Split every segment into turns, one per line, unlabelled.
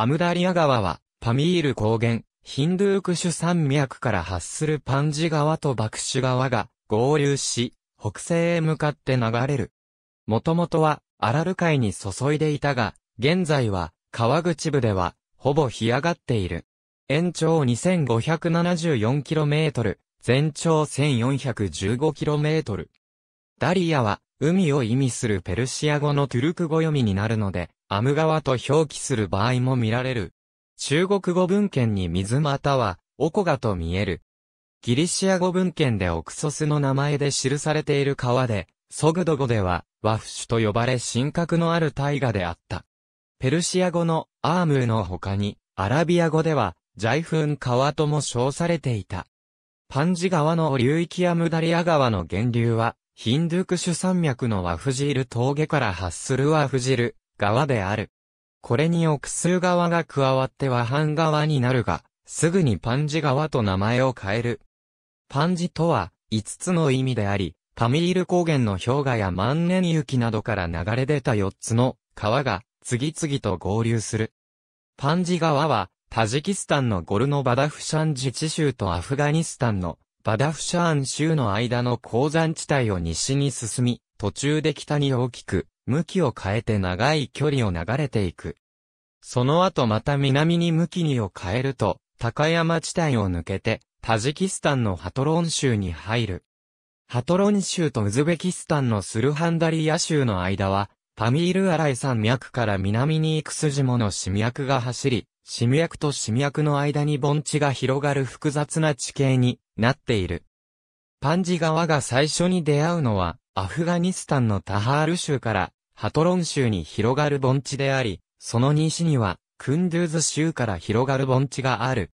アムダリア川は、パミール高原、ヒンドゥークシュ山脈から発するパンジ川とバクシュ川が合流し、北西へ向かって流れる。もともとは、アラル海に注いでいたが、現在は、川口部では、ほぼ干上がっている。延長 2574km、全長 1415km。ダリアは、海を意味するペルシア語のトゥルク語読みになるので、アム川と表記する場合も見られる。中国語文献に水または、オコガと見える。ギリシア語文献でオクソスの名前で記されている川で、ソグド語では、ワフシュと呼ばれ神格のある大河であった。ペルシア語のアームーの他に、アラビア語では、ジャイフーン川とも称されていた。パンジ川の流域やムダリア川の源流は、ヒンドゥクシュ山脈のワフジール峠から発するワフジル、側である。これに奥数側が加わって和半側になるが、すぐにパンジ側と名前を変える。パンジとは、5つの意味であり、パミール高原の氷河や万年雪などから流れ出た4つの川が次々と合流する。パンジ川は、タジキスタンのゴルノバダフシャン自治州とアフガニスタンのバダフシャーン州の間の鉱山地帯を西に進み、途中で北に大きく向きを変えて長い距離を流れていく。その後また南に向きにを変えると、高山地帯を抜けて、タジキスタンのハトロン州に入る。ハトロン州とウズベキスタンのスルハンダリヤ州の間は、パミールアライ山脈から南に行く筋もの市脈が走り、市脈と市脈の間に盆地が広がる複雑な地形になっている。パンジ川が最初に出会うのは、アフガニスタンのタハール州からハトロン州に広がる盆地であり、その西には、クンドゥーズ州から広がる盆地がある。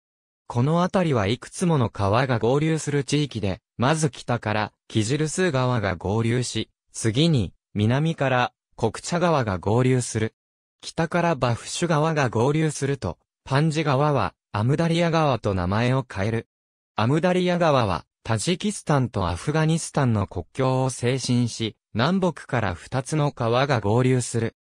この辺りはいくつもの川が合流する地域で、まず北から、キジルス川が合流し、次に、南から、コクチャ川が合流する。北からバフシュ川が合流すると、パンジ川は、アムダリア川と名前を変える。アムダリア川は、タジキスタンとアフガニスタンの国境を精神し、南北から二つの川が合流する。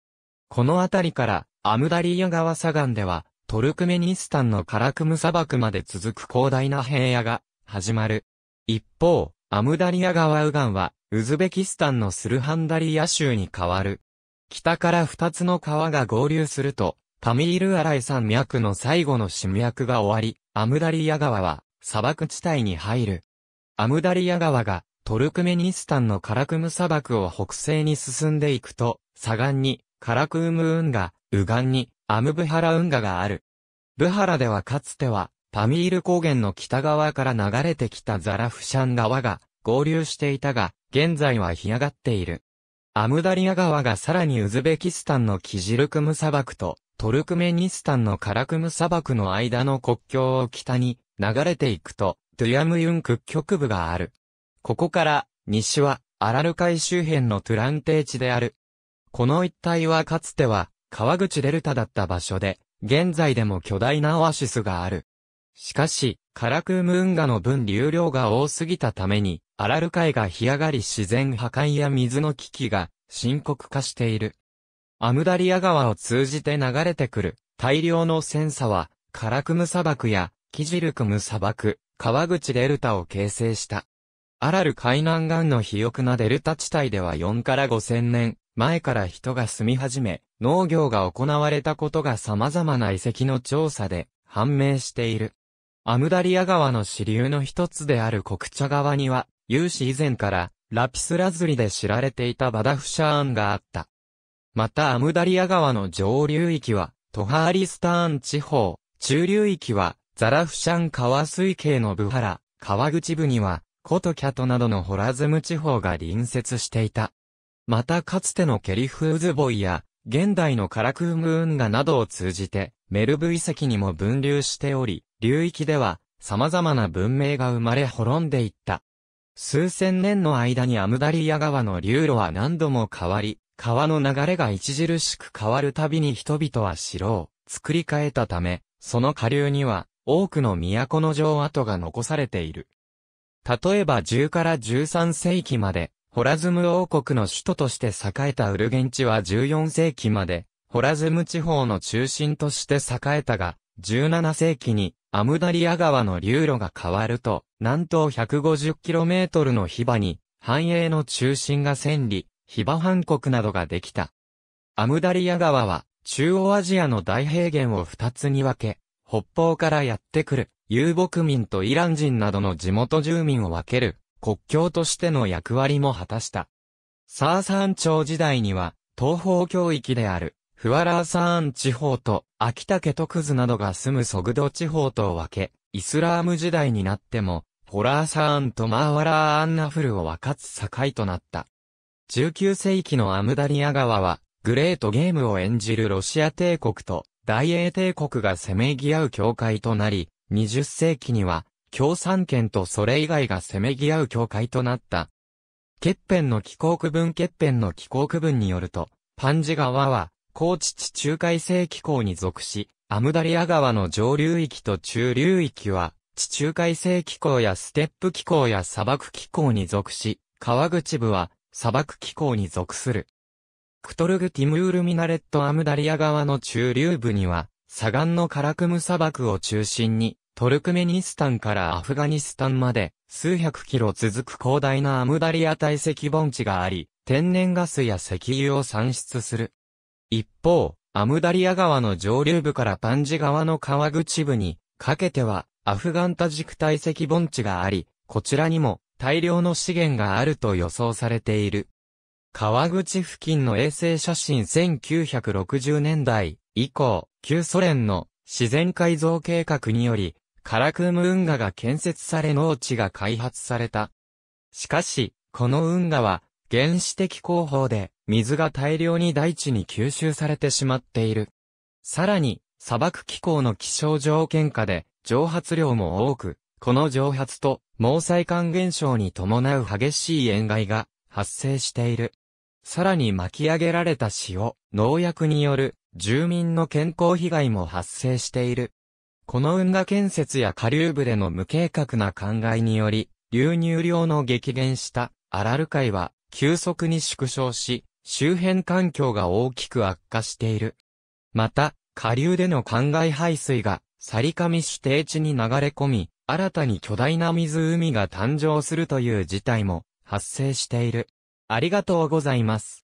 この辺りから、アムダリヤ川砂岸では、トルクメニスタンのカラクム砂漠まで続く広大な平野が、始まる。一方、アムダリヤ川右岸は、ウズベキスタンのスルハンダリヤ州に変わる。北から二つの川が合流すると、パミールアライ山脈の最後の死脈が終わり、アムダリヤ川は、砂漠地帯に入る。アムダリア川がトルクメニスタンのカラクム砂漠を北西に進んでいくと、左岸にカラクーム運河、右岸にアムブハラ運河がある。ブハラではかつては、パミール高原の北側から流れてきたザラフシャン川が合流していたが、現在は干上がっている。アムダリア川がさらにウズベキスタンのキジルクム砂漠とトルクメニスタンのカラクム砂漠の間の国境を北に流れていくと、トゥヤムユン屈局部がある。ここから、西は、アラル海周辺のトゥラン低地である。この一帯はかつては、川口デルタだった場所で、現在でも巨大なオアシスがある。しかし、カラクーム運河の分流量が多すぎたために、アラル海が干上がり自然破壊や水の危機が深刻化している。アムダリア川を通じて流れてくる大量の戦サは、カラクム砂漠やキジルクム砂漠、川口デルタを形成した。アラル海南岸の肥沃なデルタ地帯では4から5000年前から人が住み始め、農業が行われたことが様々な遺跡の調査で判明している。アムダリア川の支流の一つである国茶川には、有史以前からラピスラズリで知られていたバダフシャーンがあった。またアムダリア川の上流域は、トハーリスターン地方、中流域は、ザラフシャン川水系のブハラ、川口部には、コトキャトなどのホラズム地方が隣接していた。またかつてのケリフウズボイや、現代のカラクーム運河などを通じて、メルブ遺跡にも分流しており、流域では、様々な文明が生まれ滅んでいった。数千年の間にアムダリア川の流路は何度も変わり、川の流れが著しく変わるたびに人々は城を作り変えたため、その下流には多くの都の城跡が残されている。例えば10から13世紀まで、ホラズム王国の首都として栄えたウルゲン地は14世紀まで、ホラズム地方の中心として栄えたが、17世紀にアムダリア川の流路が変わると、南東 150km のヒバに、繁栄の中心が千里、ヒバ藩国などができた。アムダリア川は、中央アジアの大平原を二つに分け、北方からやってくる遊牧民とイラン人などの地元住民を分ける国境としての役割も果たした。サーサーン朝時代には東方教域であるフワラーサーン地方と秋田家徳図などが住むソグド地方とを分け、イスラーム時代になってもホラーサーンとマーワラーアンナフルを分かつ境となった。19世紀のアムダリア川はグレートゲームを演じるロシア帝国と大英帝国がせめぎ合う教会となり、20世紀には、共産圏とそれ以外がせめぎ合う教会となった。欠片の気候区分欠片の気候区分によると、パンジ川は、高知地中海性気候に属し、アムダリア川の上流域と中流域は、地中海性気候やステップ気候や砂漠気候に属し、川口部は砂漠気候に属する。クトルグ・ティムール・ミナレット・アムダリア側の中流部には、砂岩のカラクム砂漠を中心に、トルクメニスタンからアフガニスタンまで、数百キロ続く広大なアムダリア堆積盆地があり、天然ガスや石油を産出する。一方、アムダリア川の上流部からパンジ川の川口部に、かけては、アフガンタジク堆積盆地があり、こちらにも大量の資源があると予想されている。川口付近の衛星写真1960年代以降、旧ソ連の自然改造計画により、カラクーム運河が建設され農地が開発された。しかし、この運河は原始的工法で水が大量に大地に吸収されてしまっている。さらに、砂漠気候の気象条件下で蒸発量も多く、この蒸発と毛細管現象に伴う激しい塩害が発生している。さらに巻き上げられた塩、農薬による住民の健康被害も発生している。この運河建設や下流部での無計画な考えにより、流入量の激減したアラル海は急速に縮小し、周辺環境が大きく悪化している。また、下流での灌漑排水が、サリカミ主定地に流れ込み、新たに巨大な湖が誕生するという事態も発生している。ありがとうございます。